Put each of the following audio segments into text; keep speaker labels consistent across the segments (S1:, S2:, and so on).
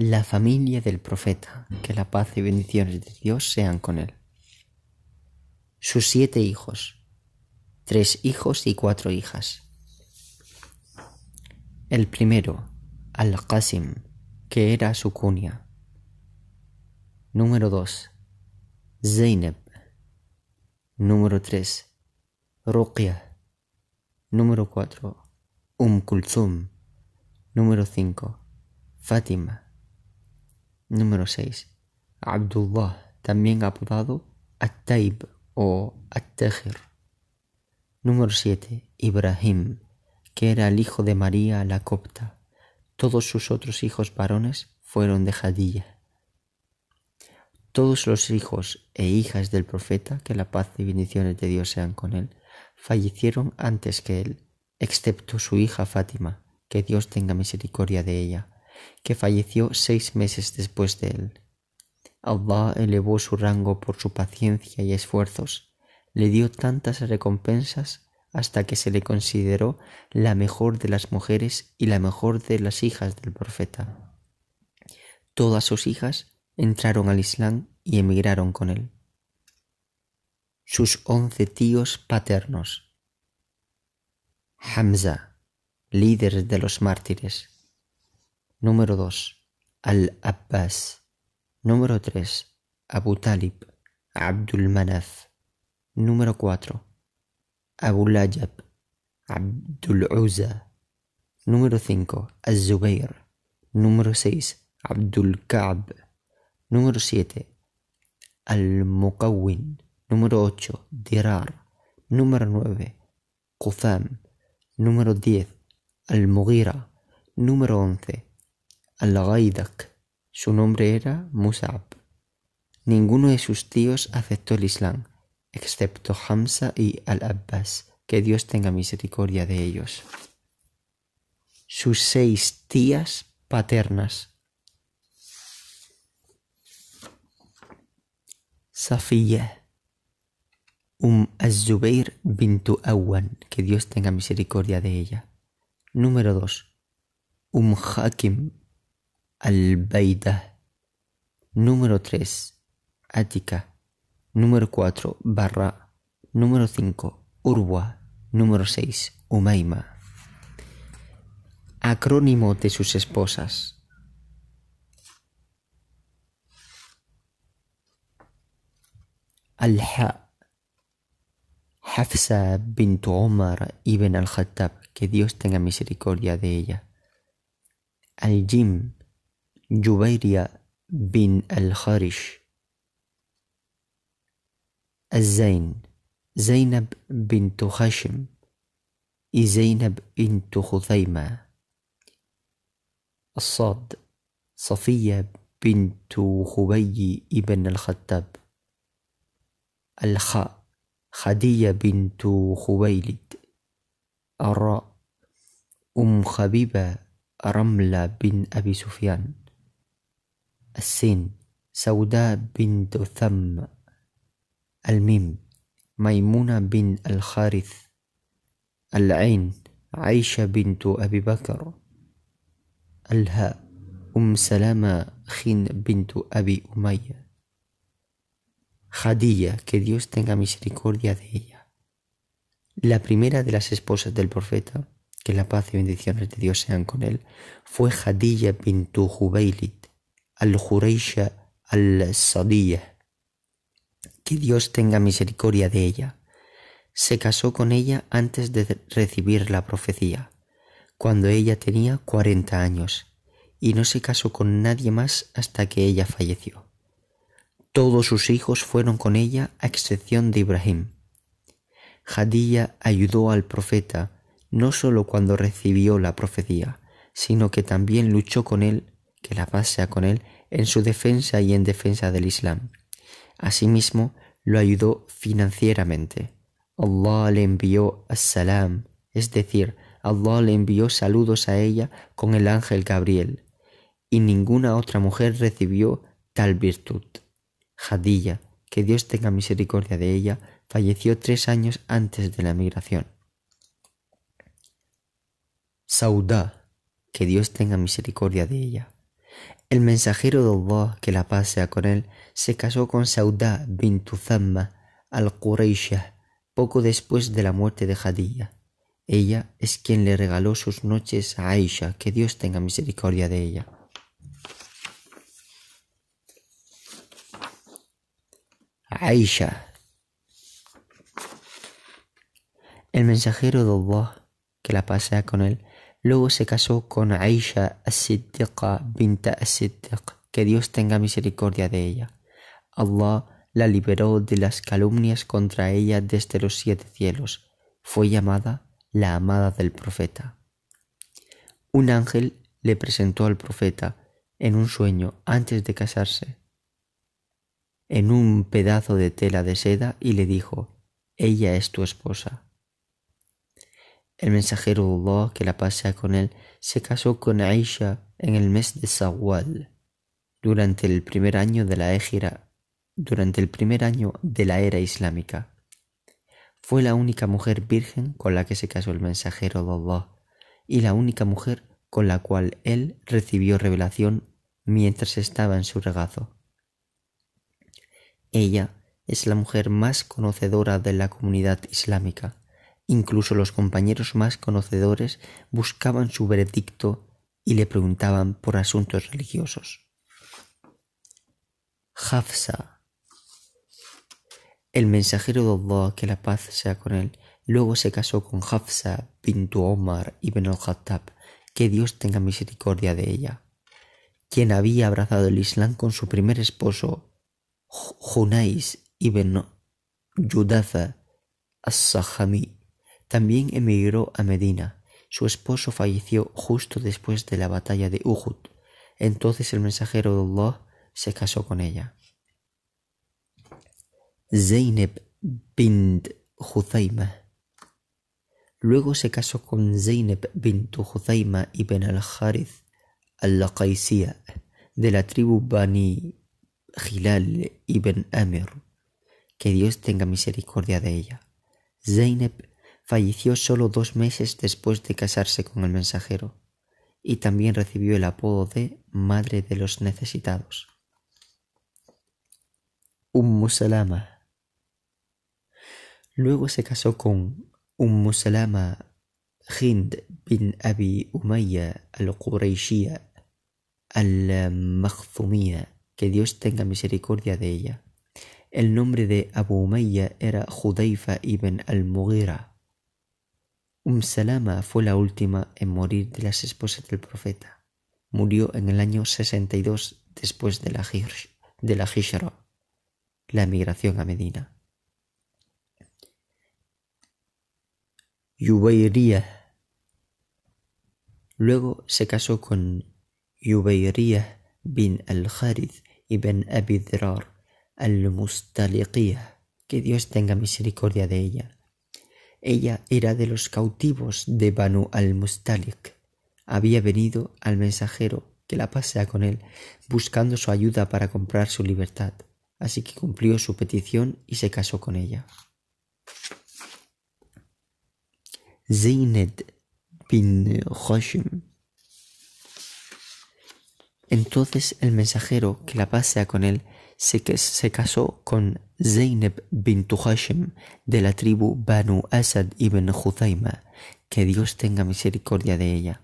S1: la familia del profeta, que la paz y bendiciones de Dios sean con él. Sus siete hijos, tres hijos y cuatro hijas. El primero, Al-Qasim, que era su cunia. Número dos, Zeynep. Número tres, Ruqya. Número cuatro, Um Número cinco, Fátima. Número 6. Abdullah, también apodado At-Taib o at Número 7. Ibrahim, que era el hijo de María la Copta. Todos sus otros hijos varones fueron de Jadilla. Todos los hijos e hijas del profeta, que la paz y bendiciones de Dios sean con él, fallecieron antes que él, excepto su hija Fátima, que Dios tenga misericordia de ella que falleció seis meses después de él. Allah elevó su rango por su paciencia y esfuerzos, le dio tantas recompensas hasta que se le consideró la mejor de las mujeres y la mejor de las hijas del profeta. Todas sus hijas entraron al Islam y emigraron con él. Sus once tíos paternos. Hamza, líder de los mártires. Número 2. Al-Abbas. Número 3. Abu Talib. Abdul Manaf. Número 4. Abu Lajab. Abdul Uzza. Número 5. az zubayr Número 6. Abdul Ka'b. Número 7. Al-Muqawwin. Número 8. Dirar. Número 9. kufan Número 10. Al-Mughira. Número 11 al Su nombre era Mus'ab. Ninguno de sus tíos aceptó el Islam, excepto Hamza y al-Abbas, que Dios tenga misericordia de ellos. Sus seis tías paternas. Safiya, Um az bintu Awan, que Dios tenga misericordia de ella. Número 2. Um Hakim Albaida. Número 3. Ática. Número 4. Barra. Número 5. Urwa. Número 6. Umaima. Acrónimo de sus esposas. Al-Ha Hafsa bint Omar ibn al-Khattab, que Dios tenga misericordia de ella. Al-Jim, جبيريا بن الخارش الزين زينب بنت خشم زينب بنت خثيمة الصاد صفية بنت خبي ابن الخطاب الخاء خدية بنت خويلد الراء أم خبيبة رملة بن أبي سفيان السين سوداء بنت ثم الميم ميمونة بن الخارث العين عيشة بنت أبي بكر الهاء أم سلامة خين بنت أبي أمية que Dios tenga misericordia de ella. La primera de las esposas del profeta, que la paz y bendiciones de Dios sean con él, fue Jadilla bintu Jubaili, al Jureisha, al-Sadiyah, que Dios tenga misericordia de ella. Se casó con ella antes de recibir la profecía, cuando ella tenía cuarenta años, y no se casó con nadie más hasta que ella falleció. Todos sus hijos fueron con ella a excepción de Ibrahim. Jadía ayudó al profeta no sólo cuando recibió la profecía, sino que también luchó con él que la paz sea con él en su defensa y en defensa del Islam. Asimismo, lo ayudó financieramente. Allah le envió as-salam, es decir, Allah le envió saludos a ella con el ángel Gabriel, y ninguna otra mujer recibió tal virtud. Jadilla, que Dios tenga misericordia de ella, falleció tres años antes de la migración. Saudá, que Dios tenga misericordia de ella, el mensajero de Allah, que la pasea con él, se casó con Saudá bin Tuzamma al-Qurayshah poco después de la muerte de Jadilla. Ella es quien le regaló sus noches a Aisha, que Dios tenga misericordia de ella. Aisha. El mensajero de Allah, que la pasea con él, Luego se casó con Aisha as-Siddiqa binta as-Siddiq, que Dios tenga misericordia de ella. Allah la liberó de las calumnias contra ella desde los siete cielos. Fue llamada la amada del profeta. Un ángel le presentó al profeta en un sueño antes de casarse en un pedazo de tela de seda y le dijo, Ella es tu esposa. El mensajero de Allah, que la pasea con él, se casó con Aisha en el mes de Sawal, durante el primer año de la égira, durante el primer año de la era islámica. Fue la única mujer virgen con la que se casó el mensajero de Allah y la única mujer con la cual él recibió revelación mientras estaba en su regazo. Ella es la mujer más conocedora de la comunidad islámica Incluso los compañeros más conocedores buscaban su veredicto y le preguntaban por asuntos religiosos. Hafsa, el mensajero de Allah, que la paz sea con él, luego se casó con Hafsa bintu Omar ibn al-Khattab, que Dios tenga misericordia de ella, quien había abrazado el Islam con su primer esposo, Junais ibn Yudaza as-Sahami también emigró a Medina. Su esposo falleció justo después de la batalla de Uhud. Entonces el mensajero de Allah se casó con ella. Zeynep bint Huzaima. Luego se casó con Zeynep bint Huzaima ibn al-Harith al-Qaisiyah de la tribu Bani Gilal ibn Amir. Que Dios tenga misericordia de ella. Zeynep falleció solo dos meses después de casarse con el mensajero, y también recibió el apodo de Madre de los Necesitados. Un Salama. Luego se casó con Un Salama Hind bin Abi Umayya al-Qurayshiyya al makhzumiya que Dios tenga misericordia de ella. El nombre de Abu Umayya era Judaifa ibn al-Mughira Um Salama fue la última en morir de las esposas del profeta. Murió en el año 62 después de la, de la Hijra, la emigración a Medina. Yubairía. Luego se casó con Yubairía bin al y ibn Abidrar al-Mustaliqiyah. Que Dios tenga misericordia de ella ella era de los cautivos de Banu al-Mustalik. Había venido al mensajero que la pasea con él, buscando su ayuda para comprar su libertad. Así que cumplió su petición y se casó con ella. Zeyned bin Hoshim. Entonces el mensajero que la pasea con él se, se casó con Zeynep bint Hashim de la tribu Banu Asad ibn Huzaima, que Dios tenga misericordia de ella.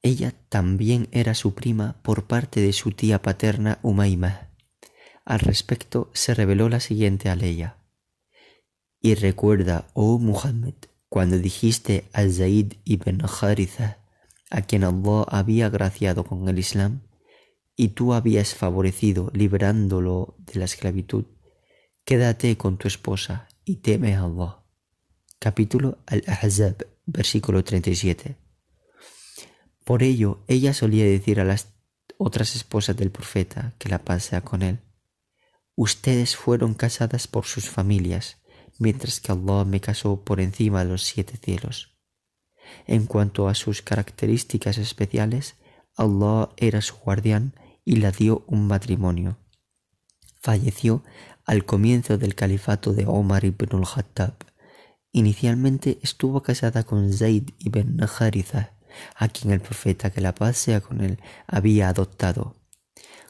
S1: Ella también era su prima por parte de su tía paterna Umaima. Al respecto se reveló la siguiente a Y recuerda, oh Muhammad, cuando dijiste a Zaid ibn Haritha, a quien Allah había graciado con el Islam, y tú habías favorecido liberándolo de la esclavitud, quédate con tu esposa y teme a Allah. Capítulo Al-Ahzab, versículo 37. Por ello, ella solía decir a las otras esposas del profeta que la pasea con él, ustedes fueron casadas por sus familias, mientras que Allah me casó por encima de los siete cielos. En cuanto a sus características especiales, Allah era su guardián y la dio un matrimonio. Falleció al comienzo del califato de Omar ibn al-Khattab. Inicialmente estuvo casada con Zayd ibn Haritha, a quien el profeta que la paz sea con él había adoptado.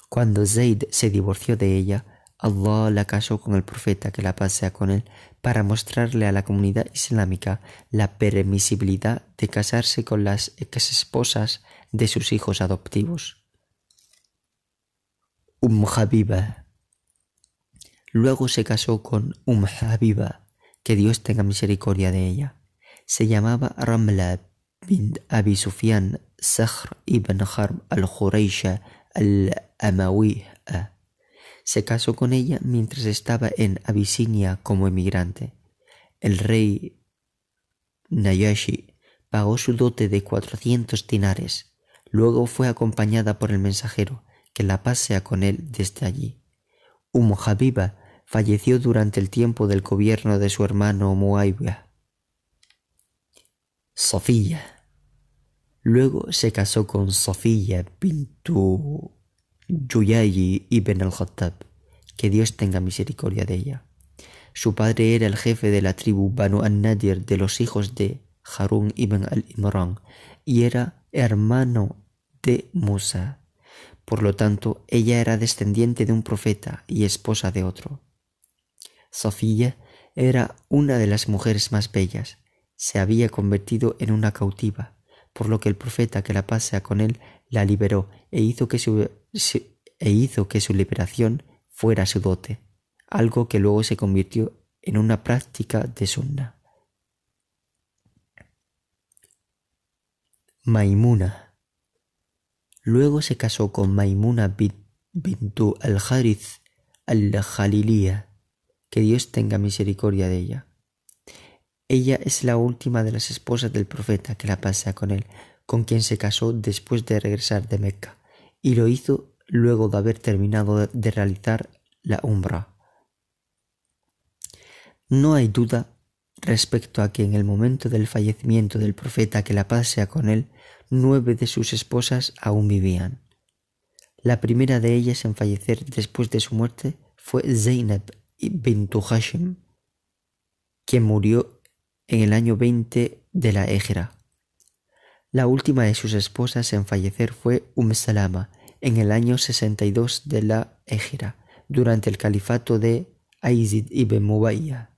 S1: Cuando Zayd se divorció de ella, Allah la casó con el profeta que la paz sea con él para mostrarle a la comunidad islámica la permisibilidad de casarse con las ex esposas de sus hijos adoptivos. Umm Luego se casó con Umm que Dios tenga misericordia de ella. Se llamaba Ramla bin Abi Sufyan ibn Harb al juraisha al Amawi. Se casó con ella mientras estaba en Abisinia como emigrante. El rey Nayashi pagó su dote de 400 dinares. Luego fue acompañada por el mensajero que la paz sea con él desde allí. Umujabiba falleció durante el tiempo del gobierno de su hermano Muayba Sofía. Luego se casó con Sofía Bintu Yuyayi ibn al-Khattab, que Dios tenga misericordia de ella. Su padre era el jefe de la tribu Banu al-Nadir de los hijos de Harun ibn al-Imran y era hermano de Musa. Por lo tanto, ella era descendiente de un profeta y esposa de otro. Sofía era una de las mujeres más bellas. Se había convertido en una cautiva, por lo que el profeta que la pasea con él la liberó e hizo que su, e hizo que su liberación fuera su dote, algo que luego se convirtió en una práctica de sunna. Maimuna Luego se casó con Maimuna bintu al jariz al-Jalilía, que Dios tenga misericordia de ella. Ella es la última de las esposas del profeta que la pasa con él, con quien se casó después de regresar de Mecca, y lo hizo luego de haber terminado de realizar la umbra. No hay duda respecto a que en el momento del fallecimiento del profeta que la paz sea con él, nueve de sus esposas aún vivían. La primera de ellas en fallecer después de su muerte fue Zainab ibn Hashim, quien murió en el año 20 de la égira La última de sus esposas en fallecer fue Um Salama en el año 62 de la Égera durante el califato de Aizid ibn Mubayya.